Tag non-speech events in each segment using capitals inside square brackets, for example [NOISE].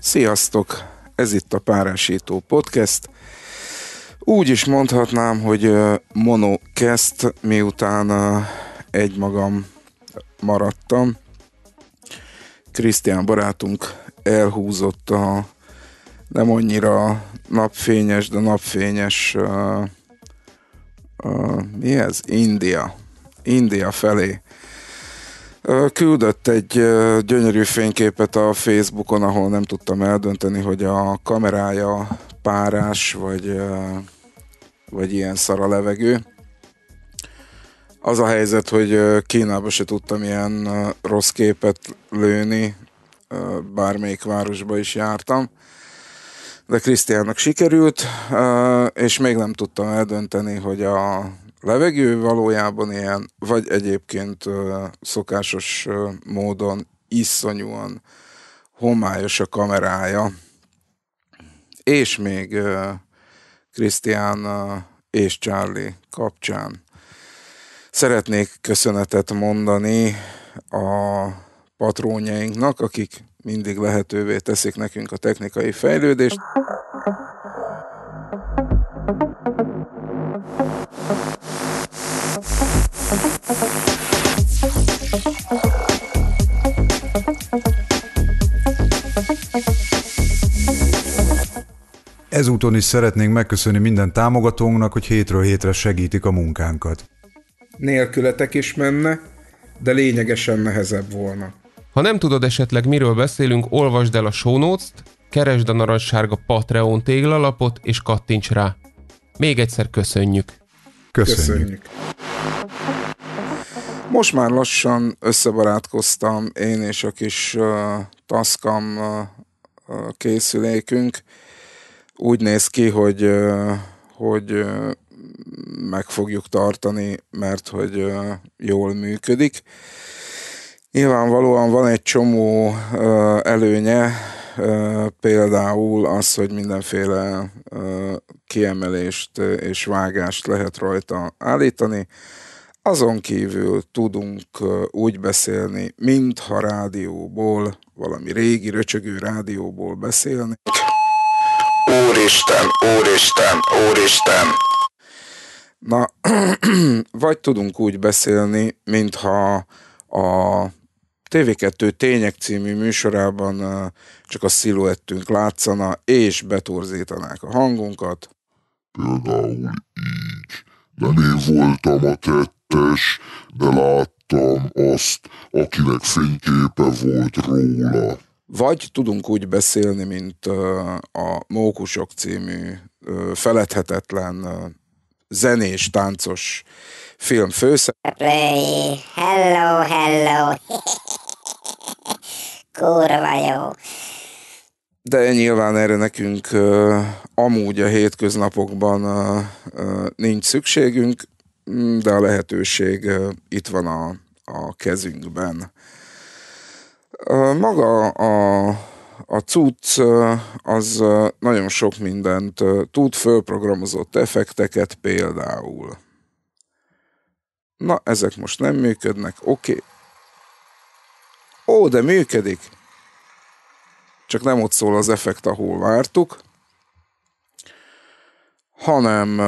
Sziasztok! Ez itt a Párásító Podcast. Úgy is mondhatnám, hogy monokest, miután egymagam maradtam. Krisztián barátunk elhúzott a nem annyira napfényes, de napfényes uh, uh, mi ez? India. India felé. Uh, küldött egy uh, gyönyörű fényképet a Facebookon, ahol nem tudtam eldönteni, hogy a kamerája párás, vagy, uh, vagy ilyen szara levegő. Az a helyzet, hogy Kínába se tudtam ilyen rossz képet lőni, bármelyik városba is jártam, de Krisztiának sikerült, és még nem tudtam eldönteni, hogy a levegő valójában ilyen, vagy egyébként szokásos módon iszonyúan homályos a kamerája. És még Krisztián és Charlie kapcsán szeretnék köszönetet mondani a patrónjainknak, akik mindig lehetővé teszik nekünk a technikai fejlődést. Ezúton is szeretnénk megköszönni minden támogatónknak, hogy hétről hétre segítik a munkánkat. Nélkületek is menne, de lényegesen nehezebb volna. Ha nem tudod esetleg miről beszélünk, olvasd el a show notes-t, keresd a narancssárga Patreon téglalapot és kattints rá. Még egyszer köszönjük! Köszönjük! köszönjük. Most már lassan összebarátkoztam én és a kis uh, taszkam uh, készülékünk. Úgy néz ki, hogy, uh, hogy uh, meg fogjuk tartani, mert hogy uh, jól működik. Uh, Nyilvánvalóan van egy csomó előnye, például az, hogy mindenféle kiemelést és vágást lehet rajta állítani. Azon kívül tudunk úgy beszélni, mintha rádióból, valami régi, röcsögő rádióból beszélni. Úristen, úristen, úristen! Na, [CLEARS THROAT] vagy tudunk úgy beszélni, mintha a TV2 Tények című műsorában csak a sziluettünk látszana, és betorzítanák a hangunkat. Például így. de én voltam a tettes, de láttam azt, akinek fényképe volt róla. Vagy tudunk úgy beszélni, mint a Mókusok című feledhetetlen zenés, táncos film fősze. hello, hello. [LAUGHS] Kurva jó. De nyilván erre nekünk uh, amúgy a hétköznapokban uh, uh, nincs szükségünk, de a lehetőség uh, itt van a, a kezünkben. Uh, maga a a cucc az nagyon sok mindent tud, fölprogramozott effekteket például. Na, ezek most nem működnek, oké. Okay. Ó, de működik! Csak nem ott szól az effekt, ahol vártuk, hanem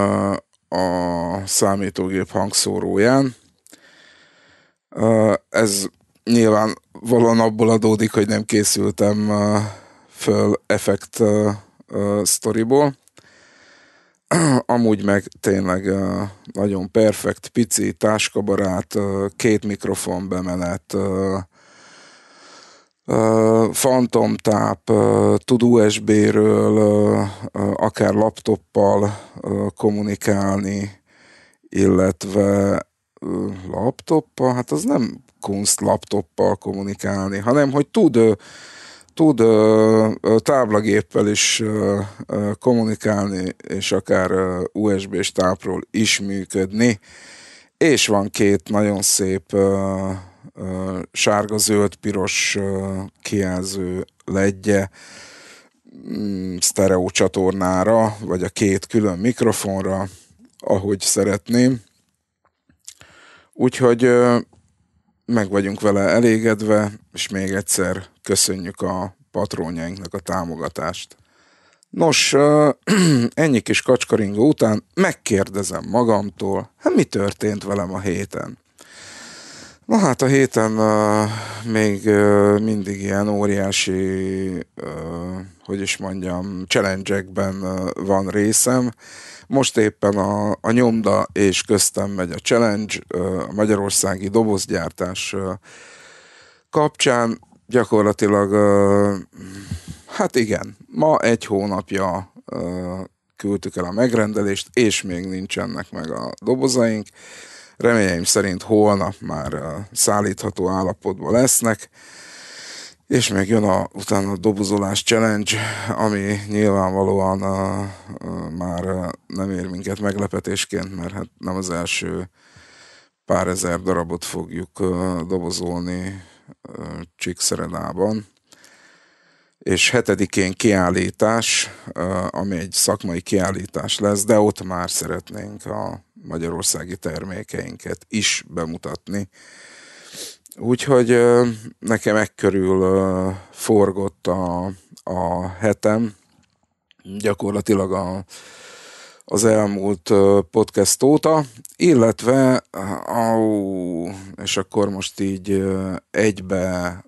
a számítógép hangszóróján. Ez nyilván valóan abból adódik, hogy nem készültem uh, föl effekt uh, uh, sztoriból. [CLEARS THROAT] Amúgy meg tényleg nagyon perfekt, pici, táskabarát, két mikrofon bemenet, phantom táp, tud USB-ről, akár laptoppal kommunikálni, illetve laptoppal, hát az nem kunst laptoppal kommunikálni, hanem hogy tud tud táblagéppel is kommunikálni, és akár USB-s tápról is működni. És van két nagyon szép sárga, zöld, piros kijelző ledje, mm, sztereó csatornára, vagy a két külön mikrofonra, ahogy szeretném. Úgyhogy meg vagyunk vele elégedve, és még egyszer köszönjük a patrónjainknak a támogatást. Nos, [CLEARS THROAT] ennyi kis kacskaringó után megkérdezem magamtól, hát mi történt velem a héten? Na hát a héten még mindig ilyen óriási, hogy is mondjam, challenge van részem. Most éppen a, a nyomda és köztem megy a challenge, a magyarországi dobozgyártás kapcsán gyakorlatilag, hát igen, ma egy hónapja küldtük el a megrendelést, és még nincsenek meg a dobozaink. Reményeim szerint holnap már szállítható állapotban lesznek és még jön a, utána a dobozolás challenge, ami nyilvánvalóan a, a, már nem ér minket meglepetésként, mert hát nem az első pár ezer darabot fogjuk a, dobozolni a, Csíkszeredában. És hetedikén kiállítás, a, ami egy szakmai kiállítás lesz, de ott már szeretnénk a magyarországi termékeinket is bemutatni Úgyhogy nekem ekkörül forgott a, a hetem, gyakorlatilag a, az elmúlt podcast óta, illetve, au, és akkor most így egybe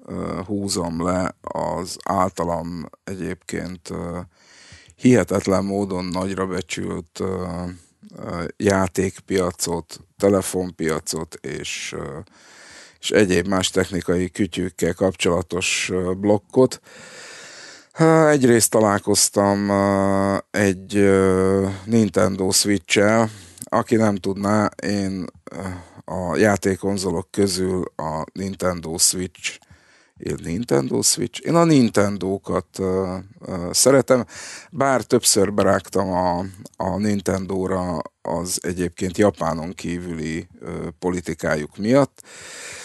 húzom le az általam egyébként hihetetlen módon nagyra becsült játékpiacot, telefonpiacot és és egyéb más technikai kütyükkel kapcsolatos blokkot. Egyrészt találkoztam egy Nintendo Switch-el, aki nem tudná, én a játékkonzolok közül a Nintendo Switch én Nintendo Switch. Én a Nintendo-kat uh, uh, szeretem, bár többször berágtam a, a Nintendo-ra az egyébként Japánon kívüli uh, politikájuk miatt. Uh,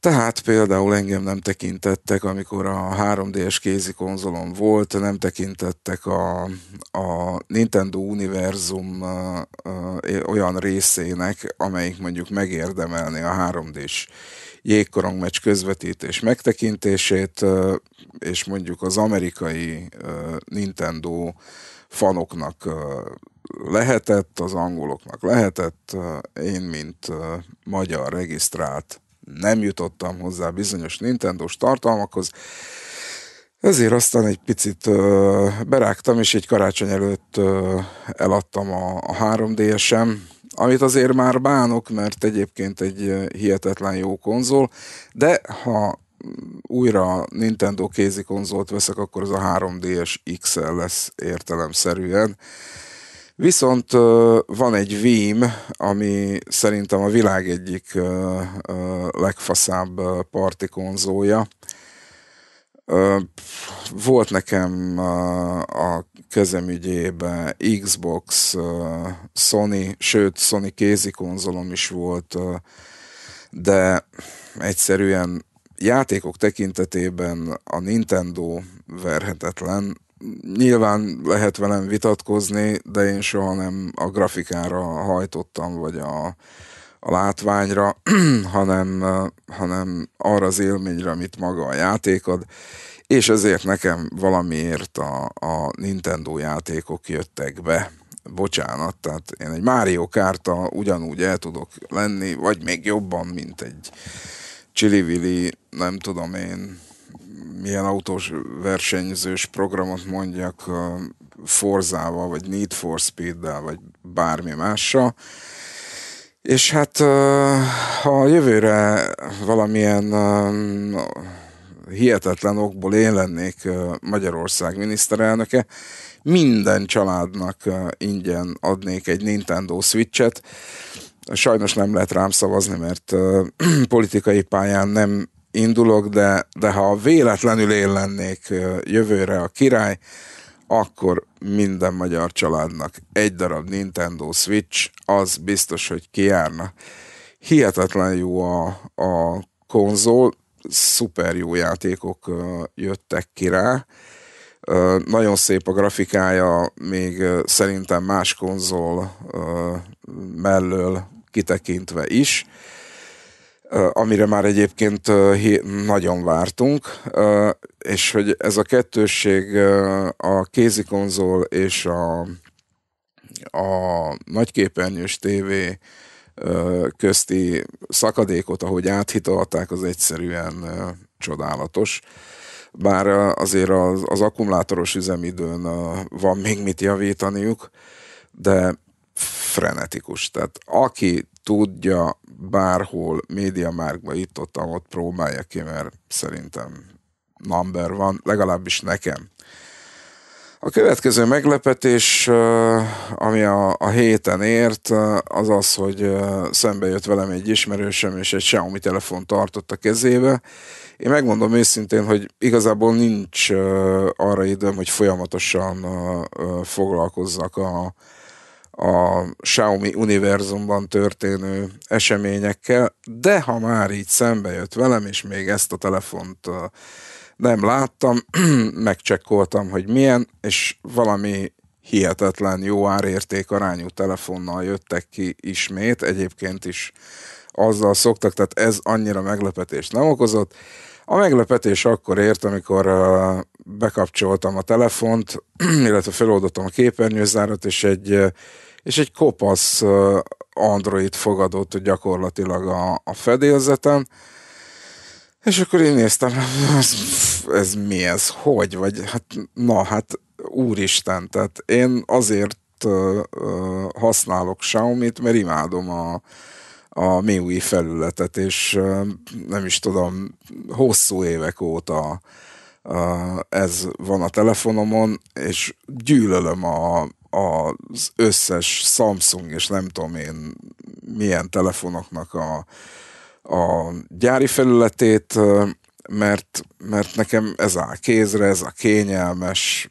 tehát például engem nem tekintettek, amikor a 3DS kézi konzolom volt, nem tekintettek a, a Nintendo univerzum a, a, olyan részének, amelyik mondjuk megérdemelni a 3D-s jégkorongmeccs közvetítés megtekintését, és mondjuk az amerikai Nintendo fanoknak lehetett, az angoloknak lehetett, én, mint magyar regisztrált nem jutottam hozzá bizonyos Nintendo-s tartalmakhoz, ezért aztán egy picit ö, berágtam, és egy karácsony előtt ö, eladtam a, a 3DS-em, amit azért már bánok, mert egyébként egy hihetetlen jó konzol, de ha újra Nintendo kézi konzolt veszek, akkor az a 3DS XL lesz értelemszerűen. Viszont van egy vím, ami szerintem a világ egyik legfaszább partikonzója. Volt nekem a kezemügyében Xbox, Sony, sőt Sony kézi konzolom is volt, de egyszerűen játékok tekintetében a Nintendo verhetetlen, Nyilván lehet velem vitatkozni, de én soha nem a grafikára hajtottam, vagy a, a látványra, [CLEARS THROAT] hanem, hanem arra az élményre, amit maga a játék ad, és ezért nekem valamiért a, a Nintendo játékok jöttek be bocsánat, tehát én egy Mario kárta ugyanúgy el tudok lenni, vagy még jobban, mint egy csili nem tudom én, milyen autós versenyzős programot mondjak Forzával, vagy Need for Speed-del, vagy bármi mással. És hát ha a jövőre valamilyen hihetetlen okból én lennék Magyarország miniszterelnöke, minden családnak ingyen adnék egy Nintendo Switch-et. Sajnos nem lehet rám szavazni, mert [CLEARS THROAT] politikai pályán nem indulok, de, de ha véletlenül én lennék jövőre a király, akkor minden magyar családnak egy darab Nintendo Switch, az biztos, hogy kiárna. Hihetetlen jó a, a konzol, szuper jó játékok jöttek ki rá. Nagyon szép a grafikája, még szerintem más konzol mellől kitekintve is amire már egyébként nagyon vártunk, és hogy ez a kettősség a kézikonzol és a, a nagyképernyős tévé közti szakadékot, ahogy áthitalták, az egyszerűen csodálatos. Bár azért az, az akkumulátoros üzemidőn van még mit javítaniuk, de frenetikus. Tehát aki tudja bárhol, médiamárkba itt ott, ott próbálja ki, mert szerintem number van, legalábbis nekem. A következő meglepetés, ami a, a héten ért, az az, hogy szembe jött velem egy ismerősöm, és egy Xiaomi telefon tartott a kezébe. Én megmondom őszintén, hogy igazából nincs arra időm, hogy folyamatosan foglalkozzak a, a Xiaomi univerzumban történő eseményekkel, de ha már így szembe jött velem, és még ezt a telefont nem láttam, [CLEARS THROAT] megcsekkoltam, hogy milyen, és valami hihetetlen jó árérték arányú telefonnal jöttek ki ismét, egyébként is azzal szoktak, tehát ez annyira meglepetést nem okozott. A meglepetés akkor ért, amikor bekapcsoltam a telefont, [CLEARS THROAT] illetve feloldottam a képernyőzárat, és egy és egy kopasz Android fogadott gyakorlatilag a, a fedélzeten, és akkor én néztem, ez, ez mi ez, hogy, vagy hát, na hát úristen, tehát én azért ö, ö, használok Xiaomi-t, mert imádom a, a MIUI felületet, és ö, nem is tudom, hosszú évek óta ö, ez van a telefonomon, és gyűlölöm a az összes Samsung és nem tudom én milyen telefonoknak a, a gyári felületét, mert, mert nekem ez a kézre, ez a kényelmes,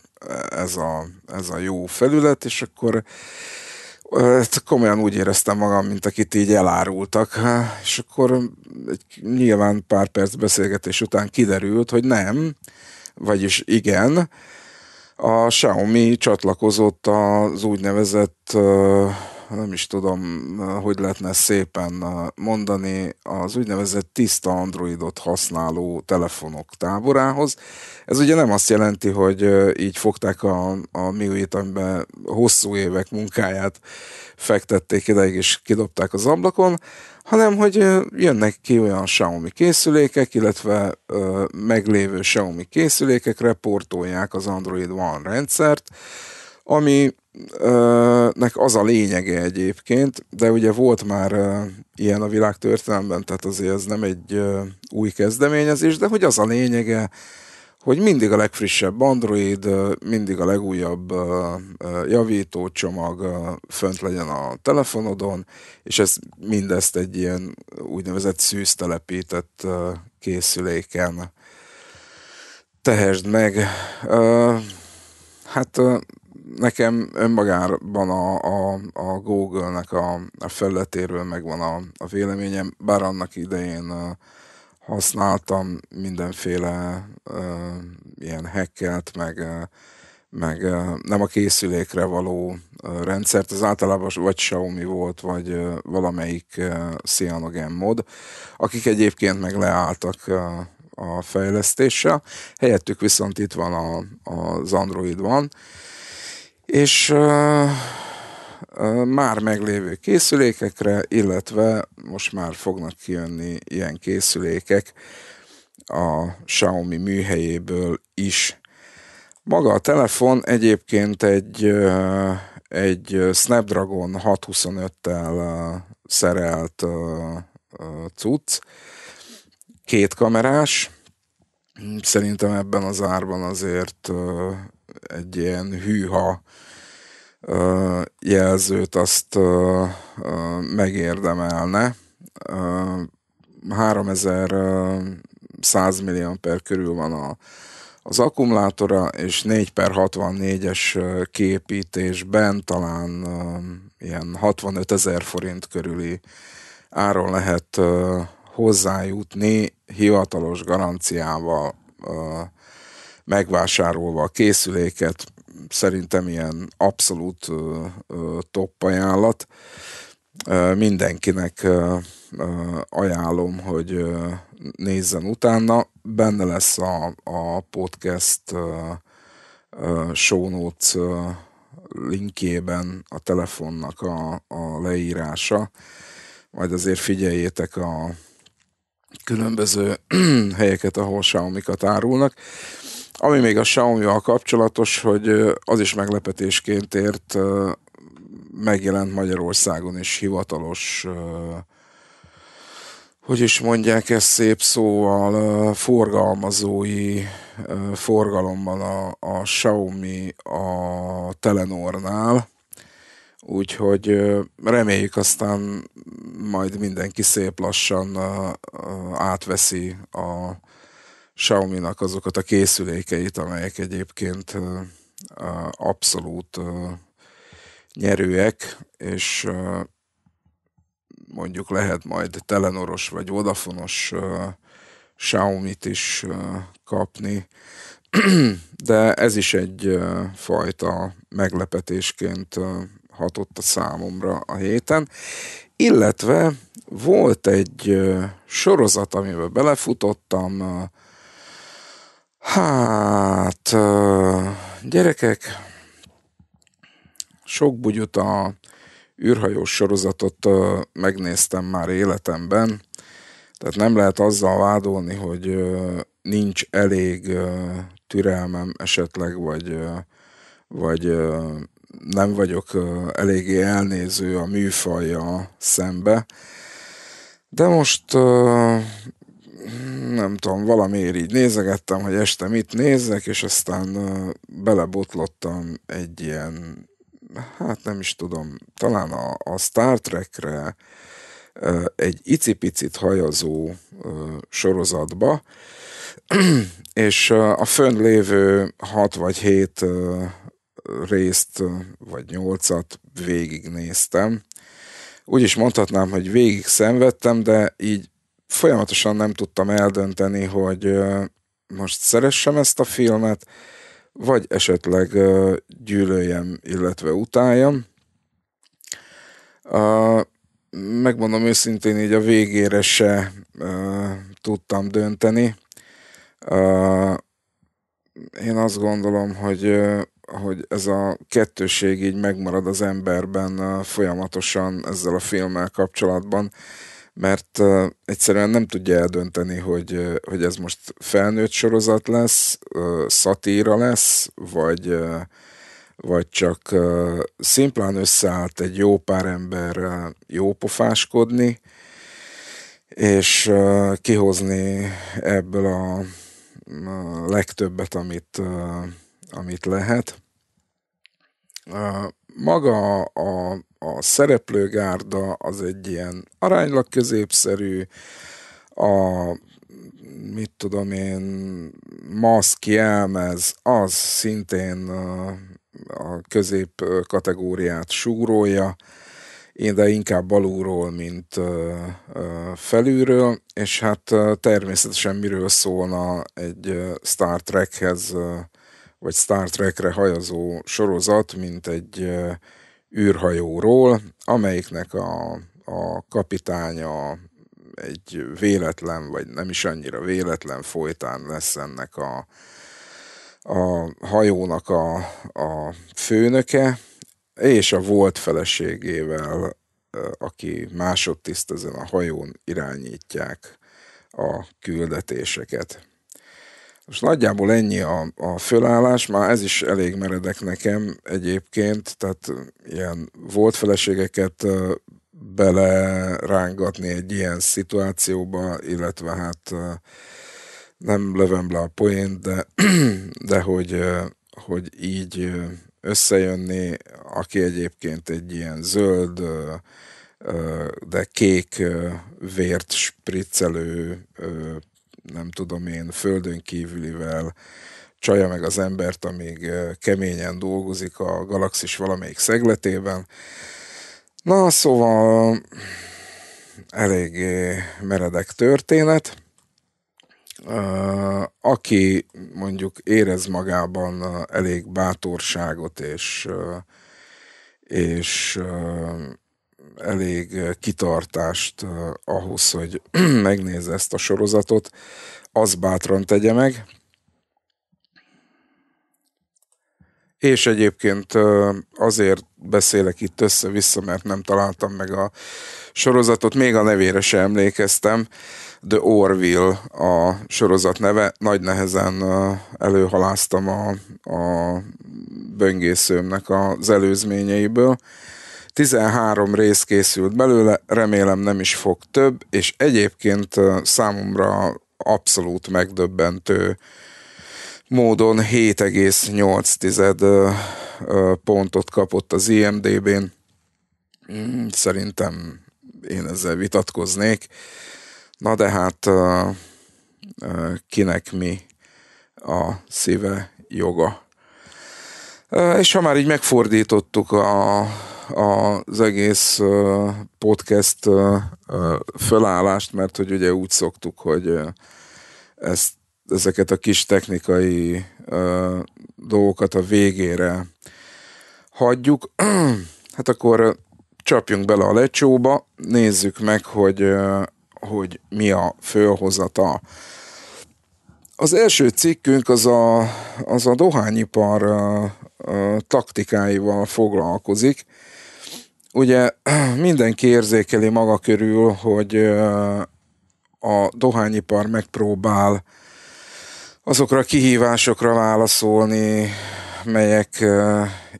ez a, ez a jó felület, és akkor komolyan úgy éreztem magam, mint akit így elárultak, és akkor egy, nyilván pár perc beszélgetés után kiderült, hogy nem, vagyis igen, a Xiaomi csatlakozott az úgynevezett nem is tudom, hogy lehetne szépen mondani, az úgynevezett tiszta Androidot használó telefonok táborához. Ez ugye nem azt jelenti, hogy így fogták a, a MIUI-t, amiben hosszú évek munkáját fektették ideig, és kidobták az ablakon, hanem hogy jönnek ki olyan Xiaomi készülékek, illetve ö, meglévő Xiaomi készülékek reportolják az Android One rendszert, ami nek az a lényege egyébként, de ugye volt már ilyen a világ történelemben, tehát azért ez nem egy új kezdeményezés, de hogy az a lényege, hogy mindig a legfrissebb Android, mindig a legújabb javítócsomag fönt legyen a telefonodon, és ez mindezt egy ilyen úgynevezett szűztelepített készüléken tehesd meg. Hát nekem önmagában a, a, a Google-nek a, a felületéről megvan a, a véleményem, bár annak idején használtam mindenféle uh, ilyen hackelt, meg, meg nem a készülékre való rendszert, az általában vagy Xiaomi volt, vagy valamelyik Cyanogen mod, akik egyébként meg leálltak a fejlesztéssel, helyettük viszont itt van a, az Android van, és már meglévő készülékekre, illetve most már fognak kijönni ilyen készülékek, a Xiaomi műhelyéből is. Maga a telefon egyébként egy, egy Snapdragon 625-tel szerelt cucc, két kamerás, szerintem ebben az árban azért egy ilyen hűha jelzőt azt megérdemelne. 3000 100 mA körül van a, az akkumulátora, és 4 per 64-es képítésben talán ilyen 65 ezer forint körüli áron lehet hozzájutni hivatalos garanciával megvásárolva a készüléket, szerintem ilyen abszolút top ajánlat. Mindenkinek ajánlom, hogy nézzen utána. Benne lesz a, a podcast show notes linkjében a telefonnak a, a leírása. Majd azért figyeljétek a különböző [CLEARS THROAT] helyeket, ahol xiaomi árulnak. Ami még a xiaomi kapcsolatos, hogy az is meglepetésként ért, megjelent Magyarországon is hivatalos uh, hogy is mondják ezt szép szóval, forgalmazói forgalomban a, a Xiaomi a Telenornál, úgyhogy reméljük aztán majd mindenki szép lassan átveszi a Xiaomi-nak azokat a készülékeit, amelyek egyébként abszolút nyerőek, és mondjuk lehet majd telenoros vagy odafonos uh, Xiaomi-t is uh, kapni, [CLEARS THROAT] de ez is egy uh, fajta meglepetésként uh, hatott a számomra a héten. Illetve volt egy uh, sorozat, amiben belefutottam, uh, Hát, gyerekek, sok bugyut a űrhajós sorozatot megnéztem már életemben, tehát nem lehet azzal vádolni, hogy nincs elég türelmem esetleg, vagy, vagy nem vagyok eléggé elnéző a műfaja szembe. De most nem tudom, valamiért így nézegettem, hogy este mit nézek, és aztán belebotlottam egy ilyen hát nem is tudom, talán a, a Star Trekre egy icipicit hajazó sorozatba, [CLEARS THROAT] és a fönn lévő hat vagy hét részt, vagy nyolcat végignéztem. Úgy is mondhatnám, hogy végig szenvedtem, de így folyamatosan nem tudtam eldönteni, hogy most szeressem ezt a filmet, vagy esetleg gyűlöljem, illetve utáljam. Megmondom őszintén, így a végére se tudtam dönteni. Én azt gondolom, hogy hogy ez a kettőség így megmarad az emberben folyamatosan ezzel a filmmel kapcsolatban mert uh, egyszerűen nem tudja eldönteni, hogy, hogy ez most felnőtt sorozat lesz, uh, szatíra lesz, vagy, uh, vagy csak uh, szimplán összeállt egy jó pár ember uh, jó pofáskodni, és uh, kihozni ebből a, a legtöbbet, amit, uh, amit lehet. Uh, maga a, a szereplőgárda az egy ilyen aránylag középszerű, a mit tudom én, maszk jelmez, az szintén a, a közép kategóriát súrolja, én de inkább balúról mint felülről, és hát természetesen miről szólna egy Star Trekhez vagy Star Trekre hajazó sorozat, mint egy űrhajóról, amelyiknek a, a kapitánya egy véletlen, vagy nem is annyira véletlen folytán lesz ennek a, a hajónak a, a főnöke, és a volt feleségével, aki másodtiszt ezen a hajón irányítják a küldetéseket. Most nagyjából ennyi a, a fölállás, már ez is elég meredek nekem egyébként, tehát ilyen volt feleségeket belerángatni egy ilyen szituációba, illetve hát nem lövöm le a poént, de, [CLEARS THROAT] de hogy, hogy így összejönni, aki egyébként egy ilyen zöld, de kék vért spriccelő nem tudom én, földön kívülivel csaja meg az embert, amíg keményen dolgozik a galaxis valamelyik szegletében. Na, szóval eléggé meredek történet. Aki mondjuk érez magában elég bátorságot és, és elég kitartást ahhoz, hogy [CLEARS THROAT] megnézze ezt a sorozatot, az bátran tegye meg. És egyébként azért beszélek itt össze-vissza, mert nem találtam meg a sorozatot, még a nevére sem emlékeztem. The Orville a sorozat neve. Nagy nehezen előhaláztam a, a böngészőmnek az előzményeiből. 13 rész készült belőle, remélem nem is fog több, és egyébként számomra abszolút megdöbbentő módon 7,8 pontot kapott az IMDB-n. Mm, szerintem én ezzel vitatkoznék. Na de hát kinek mi a szíve joga. És ha már így megfordítottuk a az egész podcast felállást, mert hogy ugye úgy szoktuk, hogy ezt, ezeket a kis technikai dolgokat a végére hagyjuk. [CLEARS THROAT] Hát akkor csapjunk bele a lecsóba, nézzük meg, hogy, hogy mi a fölhozata. Az első cikkünk az a, az a dohányipar taktikáival foglalkozik, ugye [CLEARS THROAT] mindenki érzékeli maga körül, hogy a dohányipar megpróbál azokra a kihívásokra válaszolni, melyek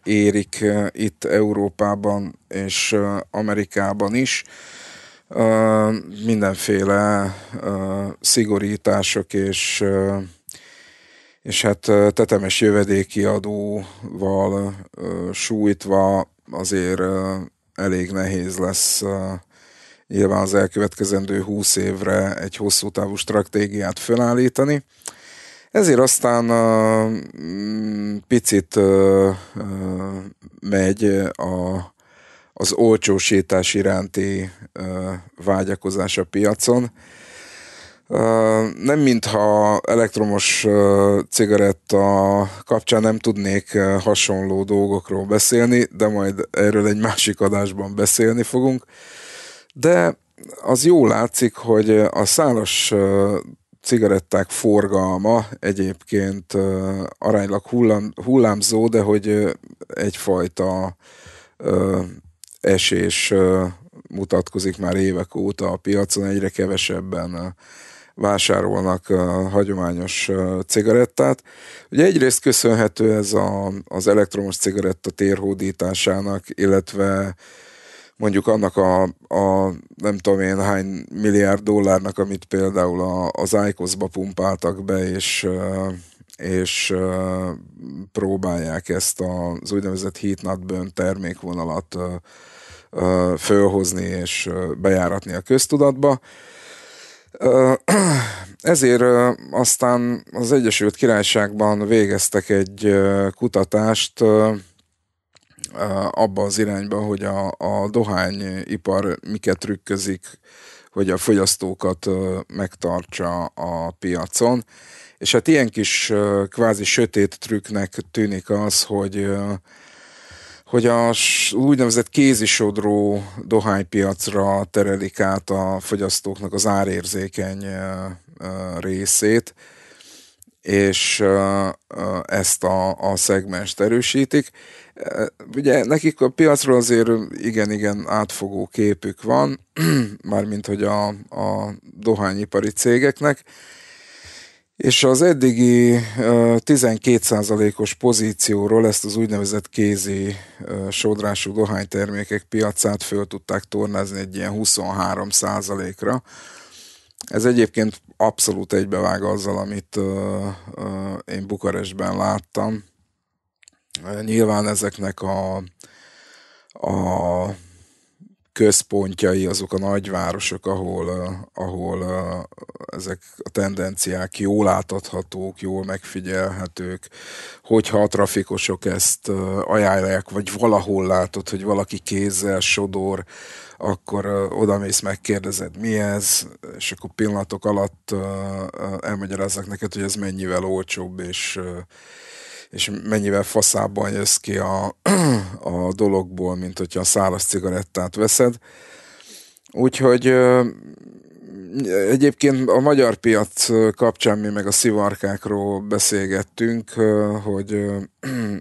érik itt Európában és Amerikában is. Mindenféle szigorítások és és hát tetemes jövedéki adóval sújtva azért elég nehéz lesz nyilván az elkövetkezendő 20 évre egy hosszú távú stratégiát felállítani. Ezért aztán mm, picit megy a, az olcsó sétás iránti vágyakozás a piacon nem mintha elektromos cigaretta kapcsán nem tudnék hasonló dolgokról beszélni, de majd erről egy másik adásban beszélni fogunk. De az jó látszik, hogy a szálas cigaretták forgalma egyébként aránylag hullám, hullámzó, de hogy egyfajta esés mutatkozik már évek óta a piacon, egyre kevesebben vásárolnak a hagyományos cigarettát. Ugye egyrészt köszönhető ez a, az elektromos cigaretta térhódításának, illetve mondjuk annak a, a nem tudom én hány milliárd dollárnak, amit például a, az ICOS-ba pumpáltak be, és és próbálják ezt az úgynevezett heat not burn termékvonalat fölhozni és bejáratni a köztudatba. [CLEARS THROAT] Ezért aztán az Egyesült Királyságban végeztek egy kutatást abba az irányba, hogy a, a dohányipar miket trükközik, hogy a fogyasztókat megtartsa a piacon. És hát ilyen kis kvázi sötét trükknek tűnik az, hogy hogy a úgynevezett kézisodró dohánypiacra terelik át a fogyasztóknak az árérzékeny részét, és ezt a, a szegmest erősítik. Ugye nekik a piacról azért igen-igen átfogó képük van, [CLEARS THROAT] mármint hogy a, a dohányipari cégeknek, és az eddigi 12%-os pozícióról ezt az úgynevezett kézi sodrású dohánytermékek piacát föl tudták tornázni egy ilyen 23%-ra. Ez egyébként abszolút egybevág azzal, amit én Bukarestben láttam. Nyilván ezeknek a, a központjai azok a nagyvárosok, ahol, eh, ahol eh, ezek a tendenciák jól láthatók jól megfigyelhetők, hogyha a trafikosok ezt eh, ajánlják, vagy valahol látod, hogy valaki kézzel sodor, akkor oda mész, megkérdezed, mi ez, és akkor pillanatok alatt elmagyaráznak neked, hogy ez mennyivel olcsóbb, és és mennyivel faszában jössz ki a, [CLEARS THROAT] a dologból, mint hogyha a száraz cigarettát veszed. Úgyhogy Egyébként a magyar piac kapcsán mi meg a szivarkákról beszélgettünk, hogy [CLEARS THROAT]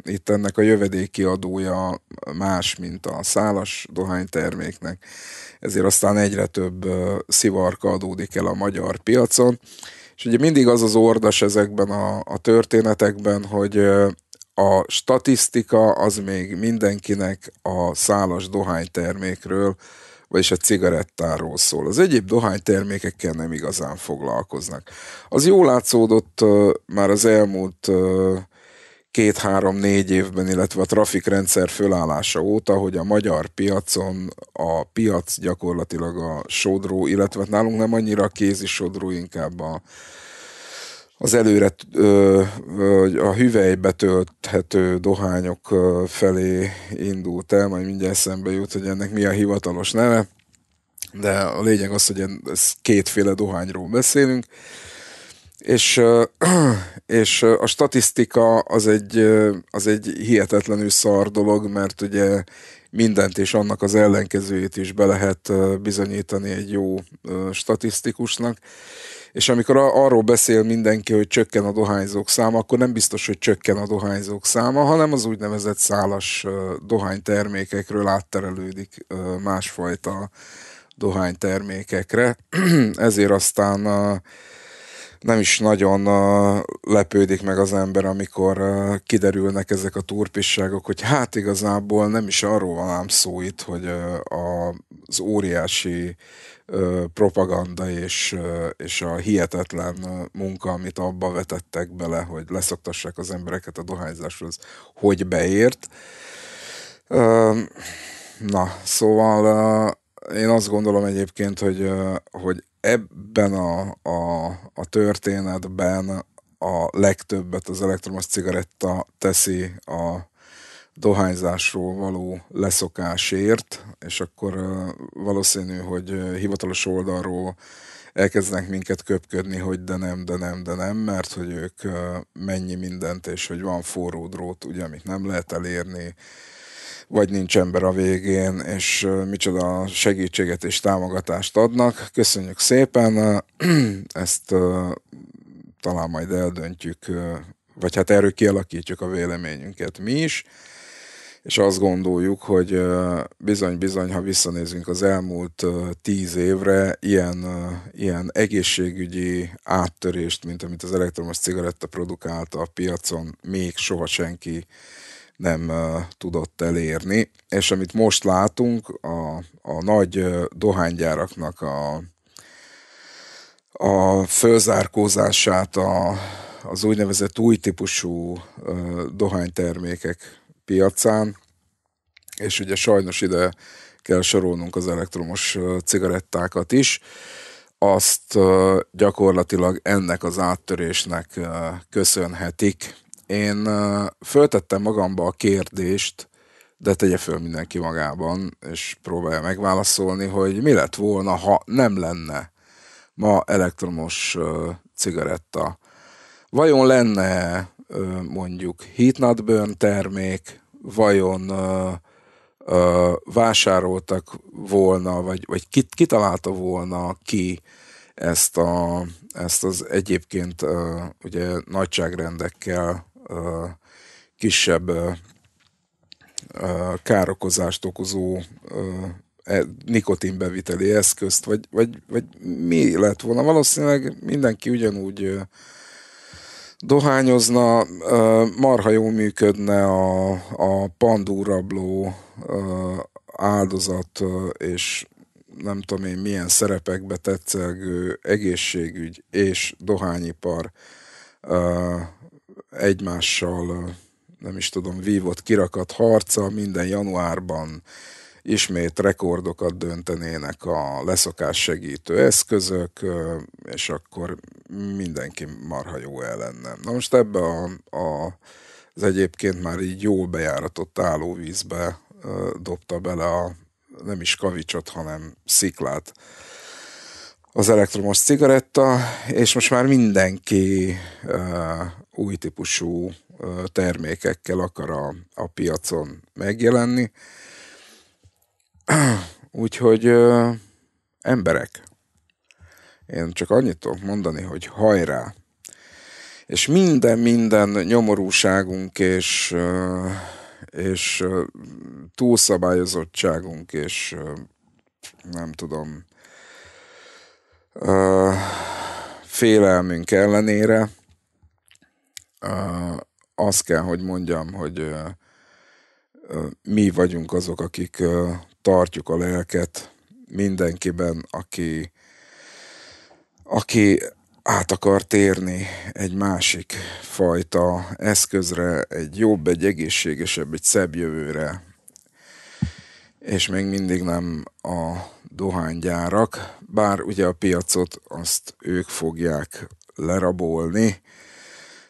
itt ennek a jövedéki adója más, mint a szálas dohányterméknek, ezért aztán egyre több szivarka adódik el a magyar piacon. És ugye mindig az az ordas ezekben a, a történetekben, hogy a statisztika az még mindenkinek a szálas dohánytermékről, vagyis a cigarettáról szól. Az egyéb dohánytermékekkel nem igazán foglalkoznak. Az jól látszódott már az elmúlt két-három-négy évben, illetve a trafikrendszer fölállása óta, hogy a magyar piacon a piac gyakorlatilag a sodró, illetve hát nálunk nem annyira a kézi sodró, inkább a, az előre a hüvelybe tölthető dohányok felé indult el, majd mindjárt eszembe jut, hogy ennek mi a hivatalos neve, de a lényeg az, hogy ez kétféle dohányról beszélünk, és, [CLEARS THROAT] és a statisztika az egy, az egy hihetetlenül szar dolog, mert ugye mindent és annak az ellenkezőjét is be lehet bizonyítani egy jó statisztikusnak. És amikor arról beszél mindenki, hogy csökken a dohányzók száma, akkor nem biztos, hogy csökken a dohányzók száma, hanem az úgynevezett szálas dohánytermékekről átterelődik másfajta dohánytermékekre. [CLEARS THROAT] Ezért aztán a nem is nagyon uh, lepődik meg az ember, amikor uh, kiderülnek ezek a turpisságok, hogy hát igazából nem is arról van ám szó itt, hogy uh, az óriási propaganda és, és a hihetetlen munka, amit abba vetettek bele, hogy leszoktassák az embereket a dohányzáshoz, hogy beért. Na, szóval én azt gondolom egyébként, hogy, hogy ebben a, a, a történetben a legtöbbet az elektromos cigaretta teszi a dohányzásról való leszokásért, és akkor valószínű, hogy hivatalos oldalról elkezdenek minket köpködni, hogy de nem, de nem, de nem, mert hogy ők mennyi mindent, és hogy van forró drót, ugye, amit nem lehet elérni, vagy nincs ember a végén, és micsoda segítséget és támogatást adnak. Köszönjük szépen, [CLEARS THROAT] ezt talán majd eldöntjük, vagy hát erről kialakítjuk a véleményünket mi is, és azt gondoljuk, hogy bizony-bizony, ha visszanézünk az elmúlt tíz évre, ilyen, ilyen egészségügyi áttörést, mint amit az elektromos cigaretta produkálta a piacon, még soha senki nem tudott elérni. És amit most látunk, a, a nagy dohánygyáraknak a, a fölzárkózását, a, az úgynevezett új típusú dohánytermékek piacán, és ugye sajnos ide kell sorolnunk az elektromos cigarettákat is, azt gyakorlatilag ennek az áttörésnek köszönhetik, én föltettem magamba a kérdést, de tegye föl mindenki magában, és próbálja megválaszolni, hogy mi lett volna, ha nem lenne ma elektromos cigaretta. Vajon lenne mondjuk heat burn termék, vajon vásároltak volna, vagy, vagy kit, kitalálta volna ki ezt, a, ezt az egyébként ugye nagyságrendekkel kisebb károkozást okozó e, nikotinbeviteli eszközt, vagy, vagy, vagy mi lett volna. Valószínűleg mindenki ugyanúgy dohányozna, marha jól működne a, a pandúrabló áldozat, és nem tudom én milyen szerepekbe tetszelgő egészségügy és dohányipar egymással, nem is tudom, vívott, kirakat harca, minden januárban ismét rekordokat döntenének a leszokás segítő eszközök, és akkor mindenki marha jó el lenne. Na most ebbe a, a, az egyébként már így jól bejáratott állóvízbe dobta bele a nem is kavicsot, hanem sziklát az elektromos cigaretta, és most már mindenki új típusú termékekkel akar a, a piacon megjelenni. [CLEARS THROAT] Úgyhogy ö, emberek, én csak annyit tudok mondani, hogy hajrá! És minden, minden nyomorúságunk és, ö, és ö, túlszabályozottságunk és ö, nem tudom, ö, félelmünk ellenére azt kell, hogy mondjam, hogy mi vagyunk azok, akik tartjuk a lelket mindenkiben, aki, aki át akar térni egy másik fajta eszközre, egy jobb, egy egészségesebb, egy szebb jövőre, és még mindig nem a dohánygyárak, bár ugye a piacot azt ők fogják lerabolni,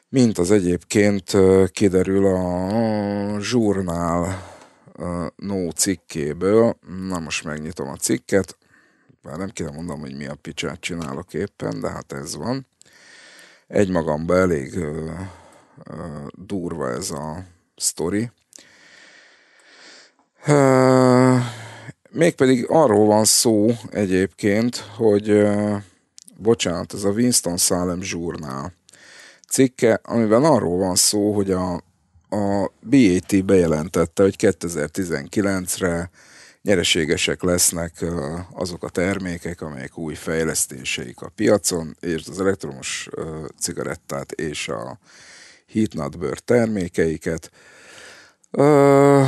mint az egyébként kiderül a zsurnál no cikkéből. Na most megnyitom a cikket, már nem kéne mondom, hogy mi a picsát csinálok éppen, de hát ez van. Egymagamba elég durva ez a sztori. mégpedig arról van szó egyébként, hogy bocsánat, ez a Winston Salem zsurnál cikke, amiben arról van szó, hogy a, a BAT bejelentette, hogy 2019-re nyereségesek lesznek azok a termékek, amelyek új fejlesztéseik a piacon, és az elektromos cigarettát és a hitnatbőr termékeiket. Uh,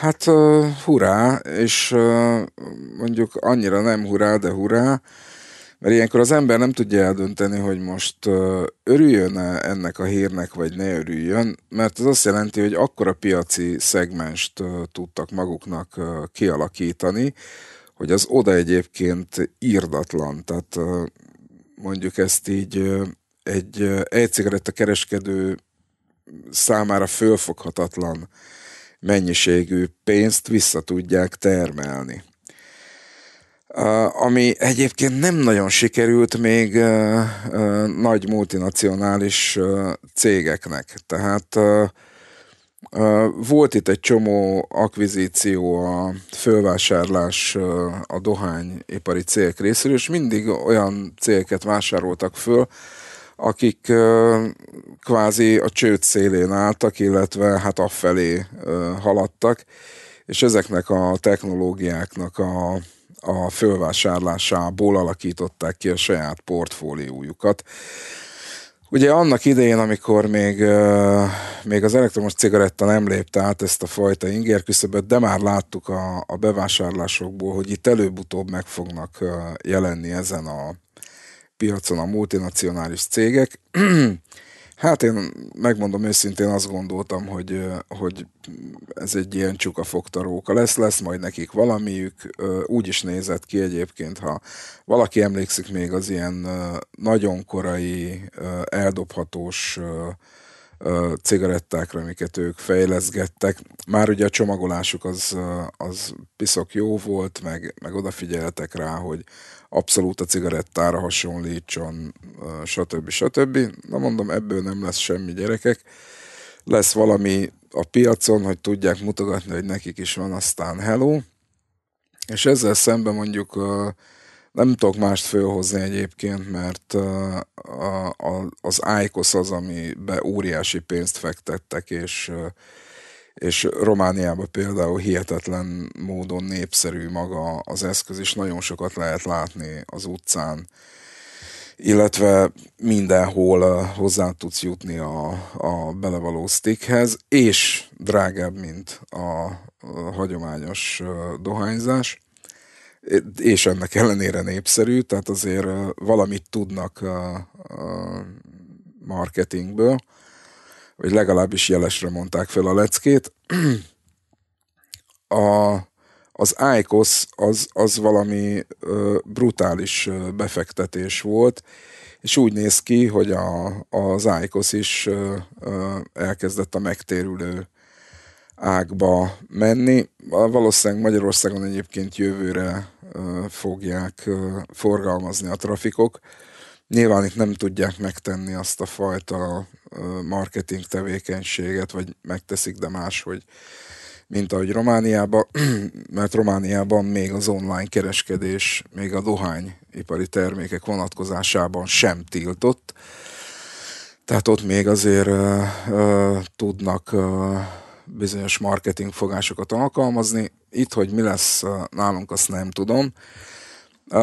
hát uh, hurrá, és uh, mondjuk annyira nem hurrá, de hurrá, mert ilyenkor az ember nem tudja eldönteni, hogy most örüljön -e ennek a hírnek, vagy ne örüljön, mert ez azt jelenti, hogy akkora piaci szegmenst tudtak maguknak kialakítani, hogy az oda egyébként írdatlan. Tehát mondjuk ezt így egy egy cigaretta kereskedő számára fölfoghatatlan mennyiségű pénzt vissza tudják termelni ami egyébként nem nagyon sikerült még nagy multinacionális cégeknek. Tehát volt itt egy csomó akvizíció, a fölvásárlás a dohányipari cégek részéről, és mindig olyan cégeket vásároltak föl, akik kvázi a csőd szélén álltak, illetve hát afelé haladtak, és ezeknek a technológiáknak a a fölvásárlásából alakították ki a saját portfóliójukat. Ugye annak idején, amikor még, még az elektromos cigaretta nem lépte át ezt a fajta ingerküszöböt, de már láttuk a, a bevásárlásokból, hogy itt előbb-utóbb meg fognak jelenni ezen a piacon a multinacionális cégek. [CLEARS THROAT] Hát én megmondom őszintén, azt gondoltam, hogy, hogy ez egy ilyen csuka fogtaróka lesz, lesz majd nekik valamiük. Úgy is nézett ki egyébként, ha valaki emlékszik még az ilyen nagyon korai eldobhatós cigarettákra, amiket ők fejleszgettek. Már ugye a csomagolásuk az, az piszok jó volt, meg, meg odafigyeltek rá, hogy abszolút a cigarettára hasonlítson, stb. stb. Na mondom, ebből nem lesz semmi gyerekek. Lesz valami a piacon, hogy tudják mutogatni, hogy nekik is van, aztán hello. És ezzel szemben mondjuk nem tudok mást fölhozni egyébként, mert az ICOS az, amibe óriási pénzt fektettek, és és Romániában például hihetetlen módon népszerű maga az eszköz, és nagyon sokat lehet látni az utcán, illetve mindenhol hozzá tudsz jutni a, a belevaló stickhez, és drágább, mint a, a hagyományos dohányzás és ennek ellenére népszerű, tehát azért valamit tudnak a, a marketingből, vagy legalábbis jelesre mondták fel a leckét. A, az ICOS az, az valami brutális befektetés volt, és úgy néz ki, hogy a, az ICOS is elkezdett a megtérülő ágba menni. Valószínűleg Magyarországon egyébként jövőre fogják forgalmazni a trafikok. Nyilván itt nem tudják megtenni azt a fajta marketing tevékenységet, vagy megteszik, de máshogy, mint ahogy Romániában, [CLEARS THROAT] mert Romániában még az online kereskedés, még a dohányipari termékek vonatkozásában sem tiltott. Tehát ott még azért uh, uh, tudnak uh, bizonyos marketing fogásokat alkalmazni. Itt, hogy mi lesz nálunk, azt nem tudom.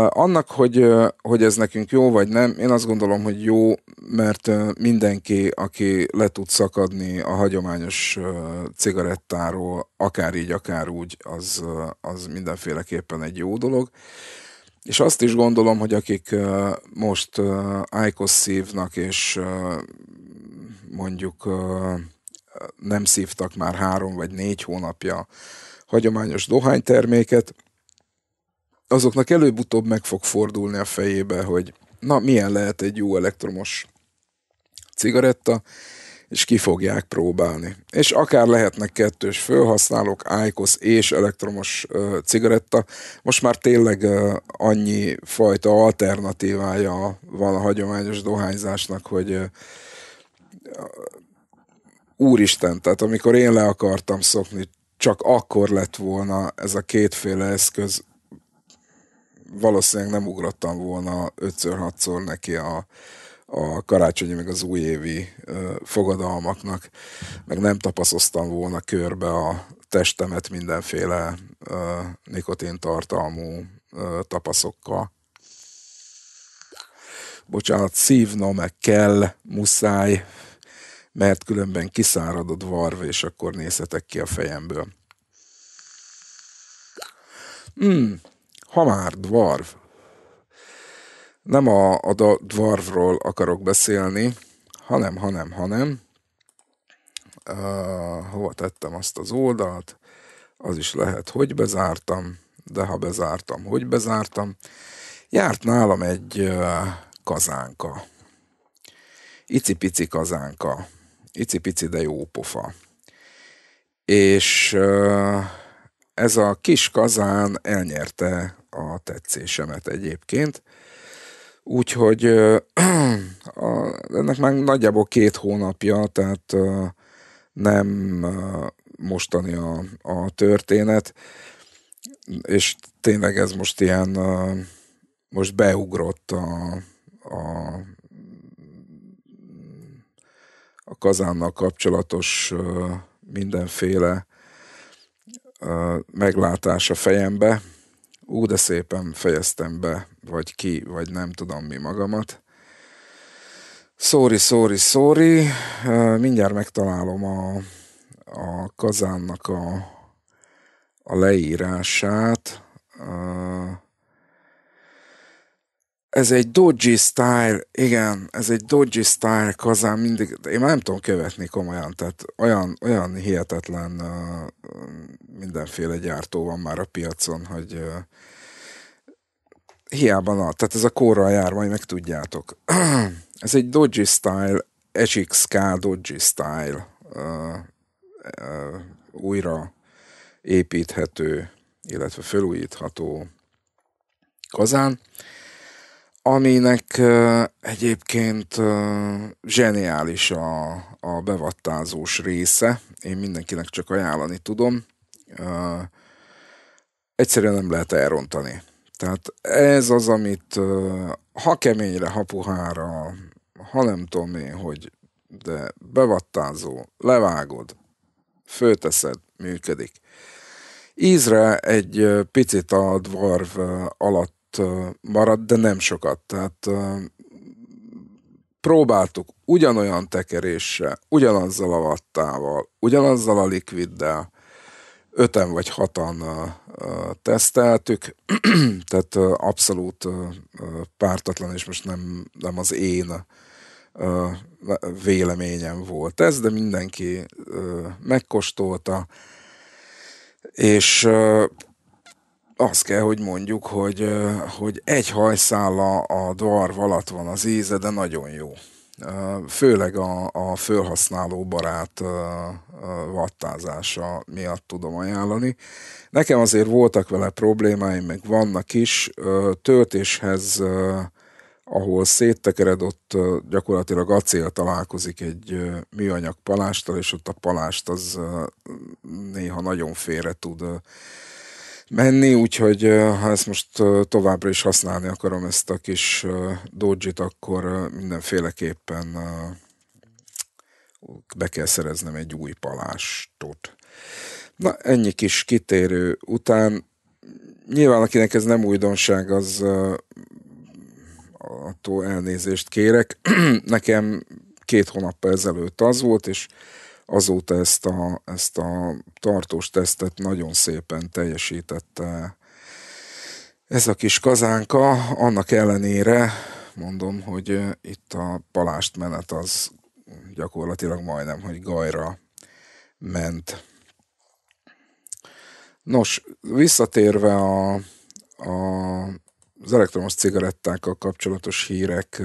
Annak, hogy, hogy ez nekünk jó vagy nem, én azt gondolom, hogy jó, mert mindenki, aki le tud szakadni a hagyományos cigarettáról, akár így, akár úgy, az, az mindenféleképpen egy jó dolog. És azt is gondolom, hogy akik most Icos szívnak, és mondjuk nem szívtak már három vagy négy hónapja hagyományos dohányterméket, azoknak előbb-utóbb meg fog fordulni a fejébe, hogy na, milyen lehet egy jó elektromos cigaretta, és ki fogják próbálni. És akár lehetnek kettős fölhasználók, IQOS és elektromos uh, cigaretta. Most már tényleg uh, annyi fajta alternatívája van a hagyományos dohányzásnak, hogy uh, úristen, tehát amikor én le akartam szokni csak akkor lett volna ez a kétféle eszköz, valószínűleg nem ugrottam volna ötször, hatszor neki a, a karácsonyi meg az újévi ö, fogadalmaknak, meg nem tapaszoztam volna körbe a testemet mindenféle ö, nikotintartalmú ö, tapaszokkal. Bocsánat, szívnom meg kell, muszáj mert különben kiszárad a dvarv, és akkor nézhetek ki a fejemből. Hmm, ha már dvarv. Nem a, a dvarvról akarok beszélni, hanem, hanem, hanem. Uh, hova tettem azt az oldalt? Az is lehet, hogy bezártam, de ha bezártam, hogy bezártam. Járt nálam egy uh, kazánka. Icipici kazánka icipici, de jó pofa. És ez a kis kazán elnyerte a tetszésemet egyébként, úgyhogy ennek már nagyjából két hónapja, tehát nem mostani a, a történet, és tényleg ez most ilyen, most beugrott a, a a kazánnal kapcsolatos mindenféle meglátás a fejembe. Ú, de szépen fejeztem be, vagy ki, vagy nem tudom mi magamat. Sorry, sorry, sorry. Mindjárt megtalálom a, a kazánnak a, a leírását. Ez egy dodgy style, igen, ez egy dodgy style kazán, mindig, én már nem tudom követni komolyan, tehát olyan, olyan hihetetlen uh, mindenféle gyártó van már a piacon, hogy uh, hiába na, tehát ez a korral jár, majd megtudjátok. [CLEARS THROAT] ez egy dodgy style, SXK dodgy style, uh, uh, újra építhető, illetve felújítható kazán aminek egyébként zseniális a, a bevattázós része. Én mindenkinek csak ajánlani tudom. Egyszerűen nem lehet elrontani. Tehát ez az, amit ha keményre, ha puhára, ha nem tudom én, hogy de bevattázó, levágod, főteszed, működik. Ízre egy picit a dvarv alatt maradt, maradt, de nem sokat. Tehát próbáltuk ugyanolyan tekeréssel, ugyanazzal a vattával, ugyanazzal a likviddel, öten vagy hatan teszteltük, [CLEARS THROAT] tehát abszolút pártatlan, és most nem, nem az én véleményem volt ez, de mindenki megkóstolta, és azt kell, hogy mondjuk, hogy, hogy egy hajszála a dvarv alatt van az íze, de nagyon jó. Főleg a, a fölhasználó barát vattázása miatt tudom ajánlani. Nekem azért voltak vele problémáim, meg vannak is. Töltéshez, ahol széttekered, ott gyakorlatilag acél találkozik egy műanyag palástal, és ott a palást az néha nagyon félre tud menni, úgyhogy ha ezt most továbbra is használni akarom ezt a kis dodge akkor mindenféleképpen be kell szereznem egy új palástot. Na, ennyi kis kitérő után. Nyilván, akinek ez nem újdonság, az attól elnézést kérek. [CLEARS THROAT] Nekem két hónappal ezelőtt az volt, és azóta ezt a, ezt a tartós tesztet nagyon szépen teljesítette ez a kis kazánka, annak ellenére mondom, hogy itt a palást menet az gyakorlatilag majdnem, hogy gajra ment. Nos, visszatérve a, a, az elektromos cigarettákkal kapcsolatos hírek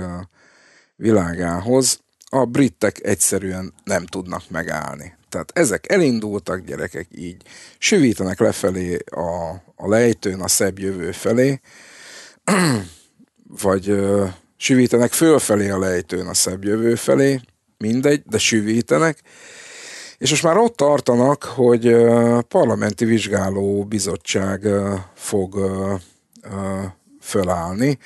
világához, a britek egyszerűen nem tudnak megállni. Tehát ezek elindultak, gyerekek így süvítenek lefelé a, a lejtőn, a szebb jövő felé, [CLEARS THROAT] vagy ö, süvítenek fölfelé a lejtőn, a szebb jövő felé, mindegy, de süvítenek, és most már ott tartanak, hogy ö, parlamenti vizsgáló bizottság ö, fog ö, ö, fölállni.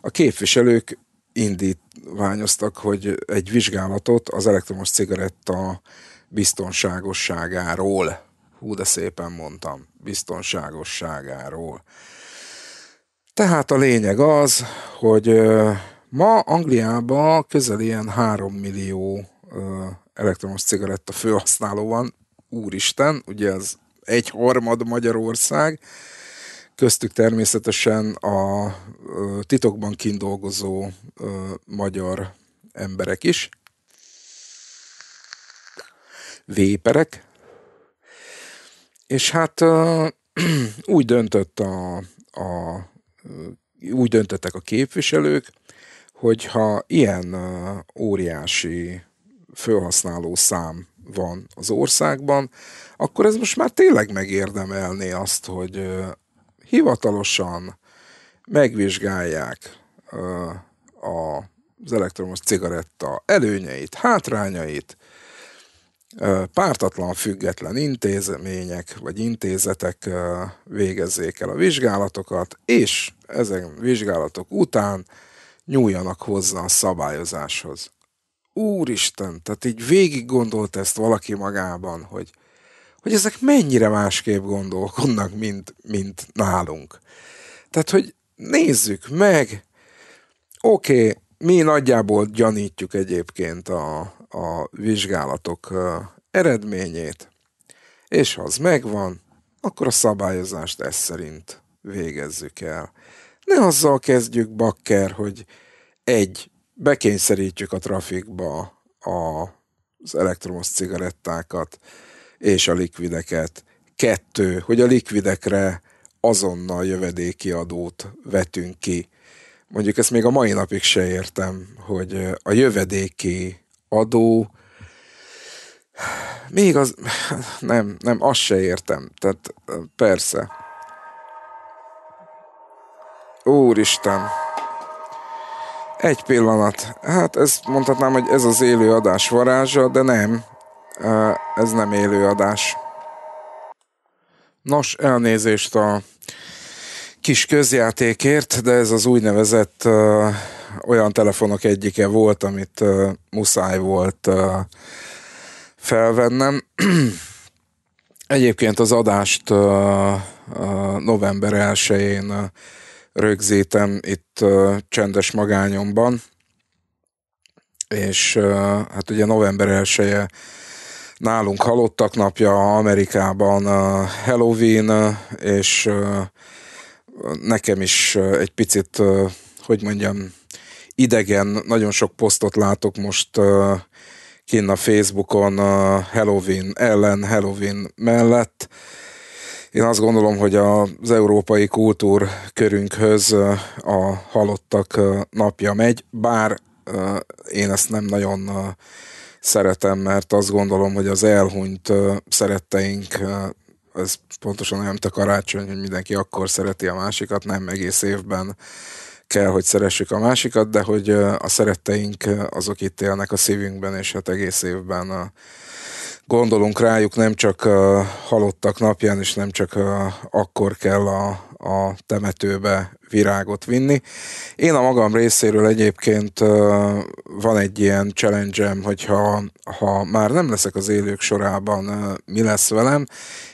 A képviselők indít tanulmányoztak, hogy egy vizsgálatot az elektromos cigaretta biztonságosságáról. Hú, de szépen mondtam, biztonságosságáról. Tehát a lényeg az, hogy ma Angliában közel ilyen 3 millió elektromos cigaretta főhasználó van. Úristen, ugye ez egy harmad Magyarország, köztük természetesen a titokban kindolgozó magyar emberek is, véperek, és hát [CLEARS THROAT] úgy döntött a, a úgy döntöttek a képviselők, hogy ha ilyen óriási felhasználó szám van az országban, akkor ez most már tényleg megérdemelné azt, hogy hivatalosan megvizsgálják az elektromos cigaretta előnyeit, hátrányait, pártatlan független intézmények vagy intézetek végezzék el a vizsgálatokat, és ezen vizsgálatok után nyúljanak hozzá a szabályozáshoz. Úristen, tehát így végig gondolt ezt valaki magában, hogy hogy ezek mennyire másképp gondolkodnak, mint, mint nálunk. Tehát, hogy nézzük meg, oké, okay, mi nagyjából gyanítjuk egyébként a, a vizsgálatok eredményét, és ha az megvan, akkor a szabályozást ez szerint végezzük el. Ne azzal kezdjük, bakker, hogy egy, bekényszerítjük a trafikba a, az elektromos cigarettákat, és a likvideket. Kettő, hogy a likvidekre azonnal jövedéki adót vetünk ki. Mondjuk ezt még a mai napig se értem, hogy a jövedéki adó még az, nem, nem, azt se értem. Tehát persze. Úristen. Egy pillanat. Hát ezt mondhatnám, hogy ez az élő adás varázsa, de nem ez nem élő adás. Nos, elnézést a kis közjátékért, de ez az úgynevezett olyan telefonok egyike volt, amit muszáj volt felvennem. [CLEARS THROAT] Egyébként az adást november 1-én rögzítem itt csendes magányomban, és hát ugye november 1 nálunk halottak napja, Amerikában uh, Halloween, uh, és uh, nekem is egy picit, hogy mondjam, idegen, nagyon sok posztot látok most kinn a Facebookon Halloween ellen, Halloween mellett. Én azt gondolom, hogy az európai kultúr körünkhöz a halottak napja megy, bár én ezt nem nagyon szeretem, mert azt gondolom, hogy az elhunyt szeretteink ez pontosan olyan, mint a karácsony, hogy mindenki akkor szereti a másikat, nem egész évben kell, hogy szeressük a másikat, de hogy a szeretteink azok itt élnek a szívünkben, és hát egész évben a, gondolunk rájuk, nem csak a halottak napján, és nem csak a, akkor kell a, a temetőbe virágot vinni. Én a magam részéről egyébként van egy ilyen challenge hogyha ha már nem leszek az élők sorában, mi lesz velem.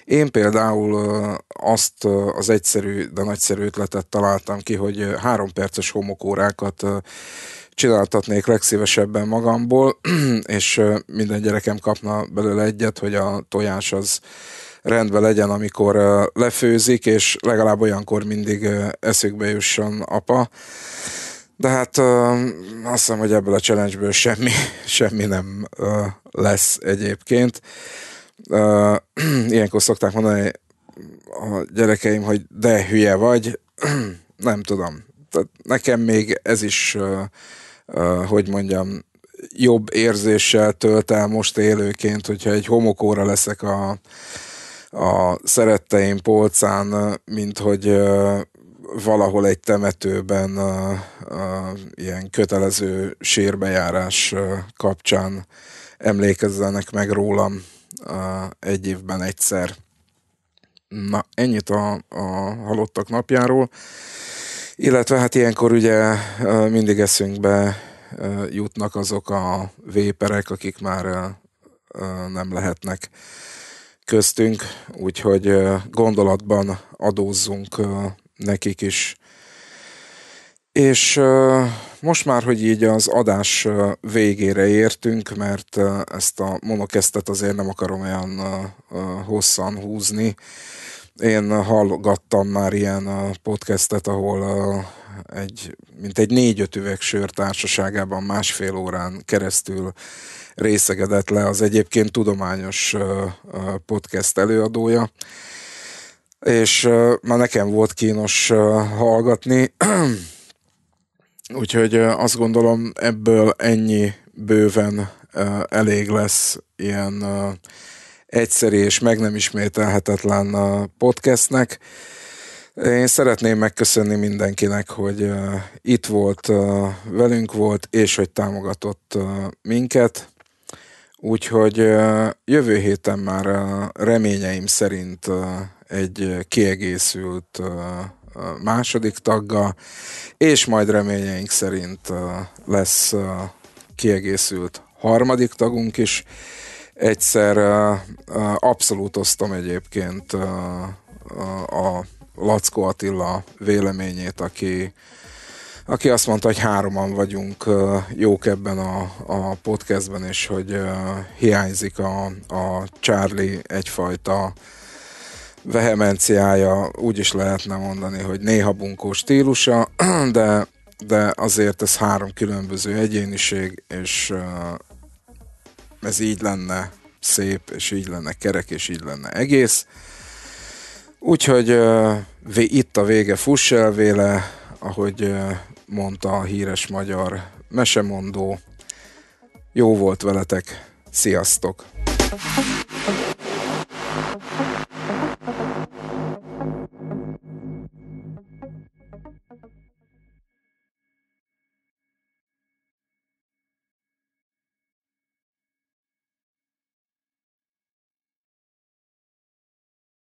Én például azt az egyszerű, de nagyszerű ötletet találtam ki, hogy három perces homokórákat csináltatnék legszívesebben magamból, [CLEARS THROAT] és minden gyerekem kapna belőle egyet, hogy a tojás az rendben legyen, amikor lefőzik, és legalább olyankor mindig eszükbe jusson apa. De hát azt hiszem, hogy ebből a challenge semmi, [LAUGHS] semmi nem lesz egyébként. [CLEARS THROAT] Ilyenkor szokták mondani a gyerekeim, hogy de hülye vagy, [CLEARS THROAT] nem tudom. Tehát nekem még ez is, hogy mondjam, jobb érzéssel tölt el most élőként, hogyha egy homokóra leszek a a szeretteim polcán, mint hogy valahol egy temetőben a, a, ilyen kötelező sérbejárás kapcsán emlékezzenek meg rólam a, egy évben egyszer. Na, ennyit a, a halottak napjáról. Illetve hát ilyenkor ugye mindig eszünkbe jutnak azok a véperek, akik már nem lehetnek köztünk, úgyhogy gondolatban adózzunk nekik is. És most már, hogy így az adás végére értünk, mert ezt a monokesztet azért nem akarom olyan hosszan húzni. Én hallgattam már ilyen podcastet, ahol egy, mint egy négy-öt üveg sör társaságában másfél órán keresztül részegedett le az egyébként tudományos podcast előadója és már nekem volt kínos hallgatni, [CLEARS THROAT] úgyhogy azt gondolom ebből ennyi bőven elég lesz ilyen egyszerű és meg nem ismételhetetlen podcastnek. Én szeretném megköszönni mindenkinek, hogy itt volt, velünk volt, és hogy támogatott minket. Úgyhogy jövő héten már reményeim szerint egy kiegészült második tagga, és majd reményeink szerint lesz kiegészült harmadik tagunk is. Egyszer abszolút osztom egyébként a Lackó Attila véleményét, aki aki azt mondta, hogy hároman vagyunk jók ebben a, a podcastben, és hogy hiányzik a, a Charlie egyfajta vehemenciája, úgy is lehetne mondani, hogy néha bunkó stílusa, [CLEARS THROAT] de, de azért ez három különböző egyéniség, és ez így lenne szép, és így lenne kerek, és így lenne egész. Úgyhogy uh, itt a vége fuss el véle, ahogy uh, mondta a híres magyar mesemondó. Jó volt veletek, sziasztok!